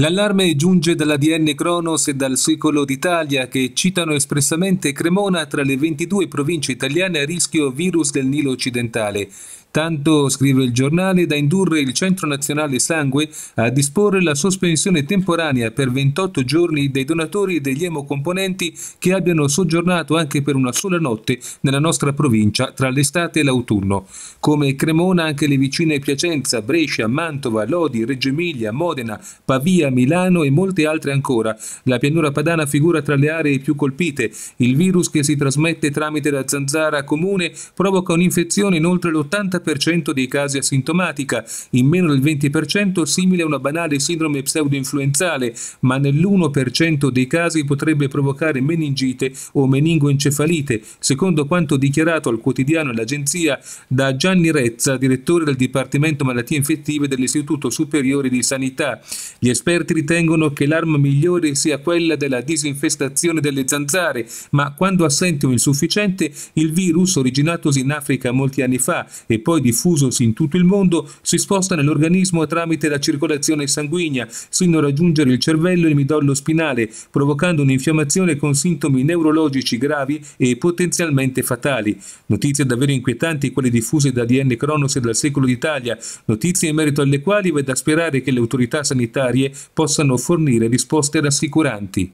L'allarme giunge dall'ADN Cronos e dal Secolo d'Italia che citano espressamente Cremona tra le 22 province italiane a rischio virus del Nilo occidentale tanto scrive il giornale da indurre il Centro Nazionale Sangue a disporre la sospensione temporanea per 28 giorni dei donatori e degli emocomponenti che abbiano soggiornato anche per una sola notte nella nostra provincia tra l'estate e l'autunno. Come Cremona anche le vicine Piacenza, Brescia, Mantova, Lodi, Reggio Emilia, Modena, Pavia, Milano e molte altre ancora. La pianura padana figura tra le aree più colpite. Il virus che si trasmette tramite la zanzara comune provoca un'infezione in oltre l'80% 40% dei casi asintomatica, in meno del 20% simile a una banale sindrome pseudoinfluenzale, ma nell'1% dei casi potrebbe provocare meningite o meningoencefalite, secondo quanto dichiarato al quotidiano e all'agenzia da Gianni Rezza, direttore del Dipartimento Malattie Infettive dell'Istituto Superiore di Sanità. Gli esperti ritengono che l'arma migliore sia quella della disinfestazione delle zanzare, ma quando assente o insufficiente il virus originatosi in Africa molti anni fa e poi poi diffusosi in tutto il mondo, si sposta nell'organismo tramite la circolazione sanguigna, sino a raggiungere il cervello e il midollo spinale, provocando un'infiammazione con sintomi neurologici gravi e potenzialmente fatali. Notizie davvero inquietanti quelle diffuse da DN Cronos e dal Secolo d'Italia, notizie in merito alle quali vede da sperare che le autorità sanitarie possano fornire risposte rassicuranti.